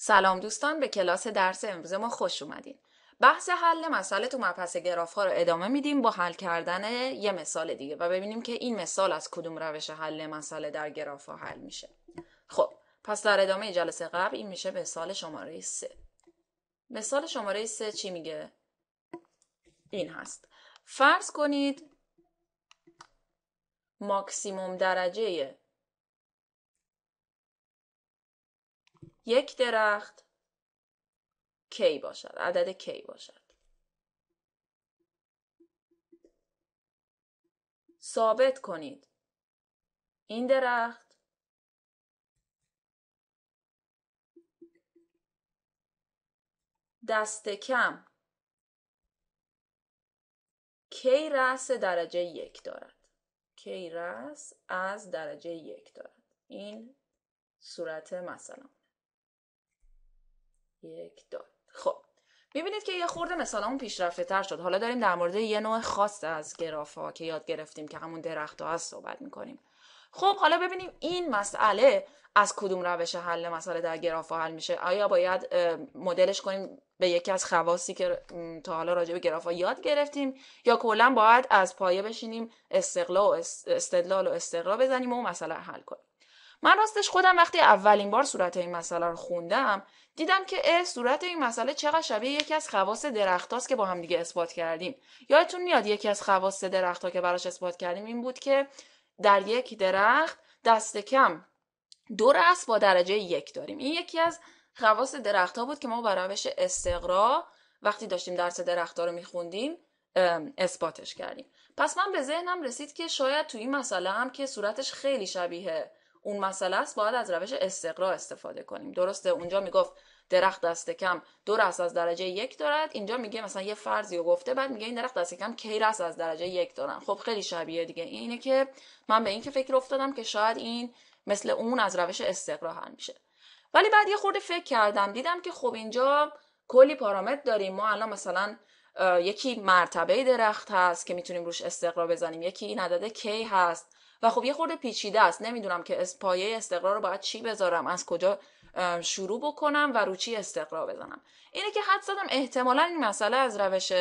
سلام دوستان به کلاس درس امروز ما خوش اومدین. بحث حل مسئله تو مبحث گراف ها رو ادامه میدیم با حل کردن یه مثال دیگه و ببینیم که این مثال از کدوم روش حل مسئله در گراف ها حل میشه. خب پس در ادامه جلسه قبل این میشه مثال شماره 3. مثال شماره 3 چی میگه؟ این هست. فرض کنید ماکسیموم درجه یک درخت کی باشد عدد کی باشد ثابت کنید این درخت دست کم کی رأس درجه یک دارد کی رأس از درجه یک دارد این صورت مثلا یک خب میبینید که یه خورده مثالمون پیشرفته تر شد حالا داریم در مورد یه نوع خاص از گراف ها که یاد گرفتیم که همون درخت ها هست صحبت میکنیم خب حالا ببینیم این مسئله از کدوم روش حل مسئله در گراف ها حل میشه آیا باید مدلش کنیم به یکی از خواصی که تا حالا راجع به گراف ها یاد گرفتیم یا کلا باید از پایه بشینیم استقلال و استدلال و استقرا بزنیم و مسئله حل کنیم من راستش خودم وقتی اولین بار صورت این مسئله رو خوندم دیدم که اه صورت این مسئله چقدر شبیه یکی از خواص درختاست که با هم دیگه اثبات کردیم یادتون میاد یکی از خواص درختها که براش اثبات کردیم این بود که در یک درخت دست کم دو رأس با درجه یک داریم این یکی از خواص درختها بود که ما برای روش استقرا وقتی داشتیم درس درخت رو میخوندیم اثباتش کردیم پس من به ذهنم رسید که شاید تو این مسئله هم که صورتش خیلی شبیه اون مسئله است باید از روش استقرا استفاده کنیم درسته اونجا میگفت درخت دست کم دو رس از درجه یک دارد اینجا میگه مثلا یه فرضی رو گفته بعد میگه این درخت دست کم کی رس از درجه یک دارن خب خیلی شبیه دیگه اینه که من به این که فکر افتادم که شاید این مثل اون از روش استقرا حل میشه ولی بعد یه خورده فکر کردم دیدم که خب اینجا کلی پارامتر داریم ما الان مثلا یکی مرتبه درخت هست که میتونیم روش استقرا بزنیم یکی این عدد کی هست و خب یه خورده پیچیده است نمیدونم که از پایه استقرار رو باید چی بذارم از کجا شروع بکنم و رو چی استقرار بزنم اینه که حد زدم احتمالا این مسئله از روش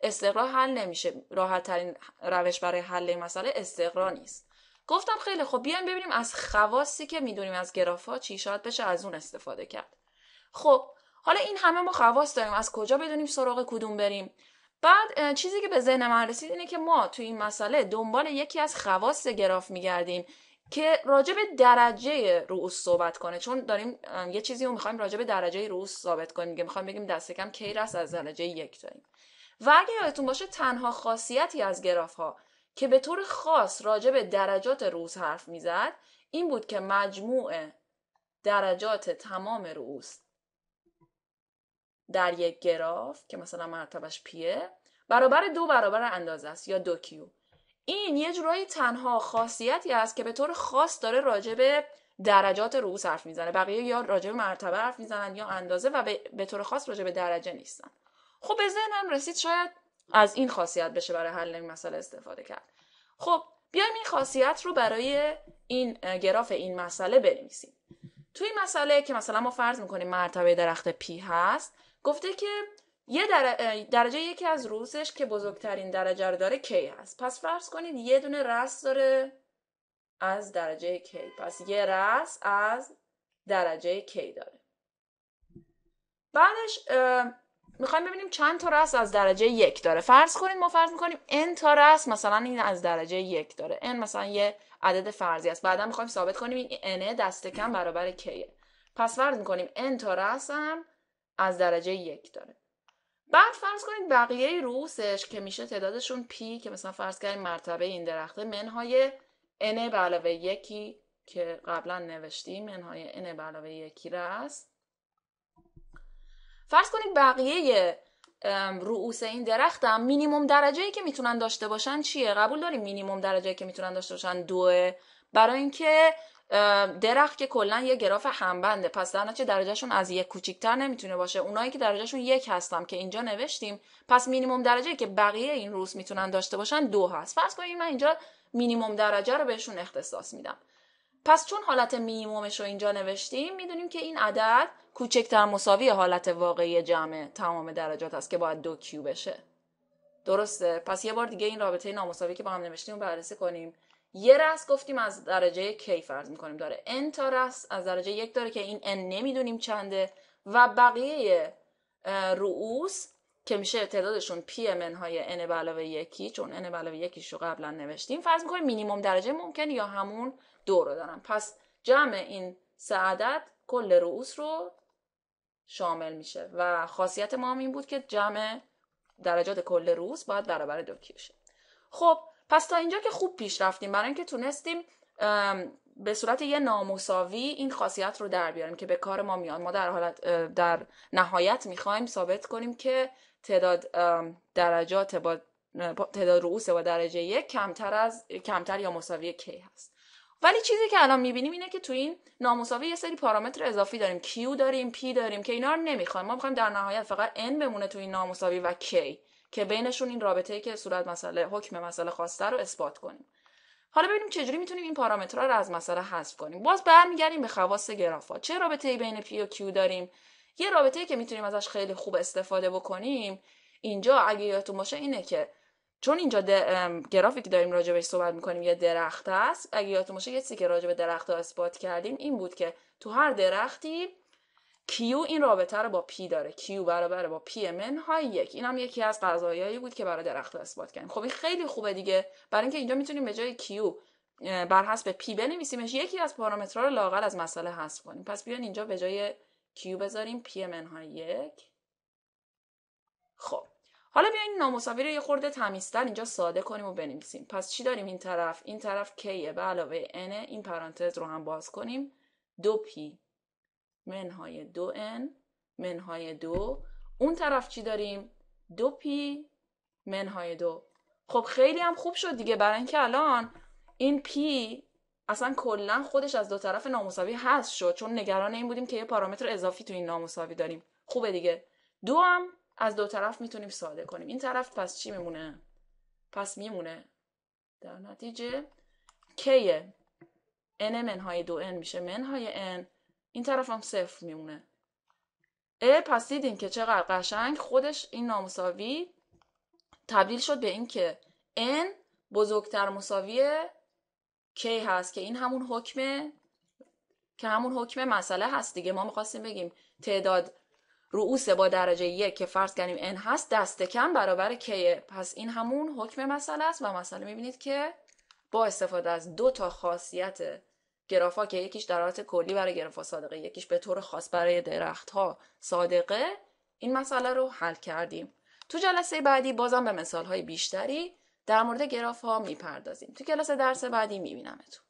استقرار حل نمیشه راحت ترین روش برای حل این مسئله استقرار نیست گفتم خیلی خب بیایم ببینیم از خواصی که میدونیم از گرافا چی شاید بشه از اون استفاده کرد خب حالا این همه ما خواص داریم از کجا بدونیم سراغ کدوم بریم بعد چیزی که به ذهن من رسید اینه که ما توی این مسئله دنبال یکی از خواص گراف میگردیم که راجع به درجه روز صحبت کنه چون داریم یه چیزی رو میخوایم راجع به درجه روز ثابت کنیم که میخوایم بگیم دست کم کی رست از درجه یک داریم و اگه یادتون باشه تنها خاصیتی از گراف ها که به طور خاص راجع به درجات روز حرف میزد این بود که مجموع درجات تمام روز در یک گراف که مثلا مرتبش پیه برابر دو برابر اندازه است یا دو کیو این یه جورایی تنها خاصیتی است که به طور خاص داره راجع به درجات رؤوس حرف میزنه بقیه یا راجع به مرتبه حرف میزنن یا اندازه و به, طور خاص راجع به درجه نیستن خب به ذهنم رسید شاید از این خاصیت بشه برای حل این مسئله استفاده کرد خب بیایم این خاصیت رو برای این گراف این مسئله بنویسیم توی این مسئله که مثلا ما فرض میکنیم مرتبه درخت پی هست گفته که یه در... درجه یکی از روزش که بزرگترین درجه رو داره کی است. پس فرض کنید یه دونه رس داره از درجه کی پس یه رس از درجه کی داره بعدش میخوایم ببینیم چند تا رس از درجه یک داره فرض کنید ما فرض میکنیم n تا رس مثلا این از درجه یک داره n مثلا یه عدد فرضی است بعدا میخوایم ثابت کنیم این n دست کم برابر کیه پس فرض میکنیم n تا هم از درجه یک داره بعد فرض کنید بقیه روسش که میشه تعدادشون پی که مثلا فرض کردیم مرتبه این درخته منهای n به علاوه یکی که قبلا نوشتیم منهای n به علاوه یکی راست. فرض کنید بقیه رؤوس این درخت هم مینیموم درجه ای که میتونن داشته باشن چیه قبول داریم مینیموم درجه ای که میتونن داشته باشن دوه برای اینکه درخت که کلا یه گراف همبنده پس در درجهشون از یک کوچیکتر نمیتونه باشه اونایی که درجهشون یک هستم که اینجا نوشتیم پس مینیمم درجه که بقیه این روز میتونن داشته باشن دو هست فرض کنید من اینجا مینیمم درجه رو بهشون اختصاص میدم پس چون حالت مینیممش رو اینجا نوشتیم میدونیم که این عدد کوچکتر مساوی حالت واقعی جمع تمام درجات هست که باید دو کیو بشه درسته پس یه بار دیگه این رابطه نامساوی که با هم نوشتیم رو بررسی کنیم یه رس گفتیم از درجه کی فرض میکنیم داره n تا رس از درجه یک داره که این ان نمیدونیم چنده و بقیه رؤوس که میشه تعدادشون پی من های n علاوه یکی چون ان به علاوه یکیش رو قبلا نوشتیم فرض میکنیم مینیمم درجه ممکن یا همون دو رو دارن پس جمع این سه عدد کل رؤوس رو شامل میشه و خاصیت ما هم این بود که جمع درجات کل رؤوس باید برابر دو خب پس تا اینجا که خوب پیش رفتیم برای اینکه تونستیم به صورت یه نامساوی این خاصیت رو در بیاریم که به کار ما میاد ما در حالت در نهایت میخوایم ثابت کنیم که تعداد درجات با تعداد رؤوس با درجه یک کمتر از کمتر یا مساوی کی هست ولی چیزی که الان میبینیم اینه که تو این نامساوی یه سری پارامتر اضافی داریم کیو داریم P داریم که اینا رو نمیخوایم ما میخوایم در نهایت فقط N بمونه تو این نامساوی و K که بینشون این رابطه که صورت مسئله حکم مسئله خواسته رو اثبات کنیم حالا ببینیم چجوری میتونیم این پارامترها رو از مسئله حذف کنیم باز برمیگردیم به خواص گرافا چه رابطه ای بین پی و کیو داریم یه رابطه ای که میتونیم ازش خیلی خوب استفاده بکنیم اینجا اگه یادتون باشه اینه که چون اینجا گرافی که داریم راجبش صحبت میکنیم یه درخت است اگه یادتون باشه یه چیزی که راجب درخت اثبات کردیم این بود که تو هر درختی کیو این رابطه رو با پی داره کیو برابر با پی من های یک این هم یکی از قضایایی بود که برای درخت اثبات کردیم خب این خیلی خوبه دیگه برای اینکه اینجا میتونیم به جای کیو بر حسب پی بنویسیمش یکی از پارامترها رو لاقل از مسئله حذف کنیم پس بیان اینجا به جای کیو بذاریم پی من های یک خب حالا بیاین نامساوی رو یه خورده تمیزتر اینجا ساده کنیم و بنویسیم پس چی داریم این طرف این طرف کیه به علاوه n این پرانتز رو هم باز کنیم دو پی منهای دو ان منهای دو اون طرف چی داریم؟ دو پی منهای دو خب خیلی هم خوب شد دیگه برای اینکه الان این پی اصلا کلا خودش از دو طرف نامساوی هست شد چون نگران این بودیم که یه پارامتر اضافی تو این نامساوی داریم خوبه دیگه دو هم از دو طرف میتونیم ساده کنیم این طرف پس چی میمونه پس میمونه در نتیجه k n منهای دو n میشه منهای n این طرفم صفر میمونه ا پس دیدین که چقدر قشنگ خودش این نامساوی تبدیل شد به این که n بزرگتر مساوی k هست که این همون حکم که همون حکم مسئله هست دیگه ما میخواستیم بگیم تعداد رؤوس با درجه یک که فرض کنیم n هست دست کم برابر k پس این همون حکم مسئله است و مسئله میبینید که با استفاده از دو تا خاصیت گرافا که یکیش در حالت کلی برای گرافا صادقه یکیش به طور خاص برای درخت ها صادقه این مسئله رو حل کردیم تو جلسه بعدی بازم به مثال های بیشتری در مورد گراف ها میپردازیم تو کلاس درس بعدی میبینمتون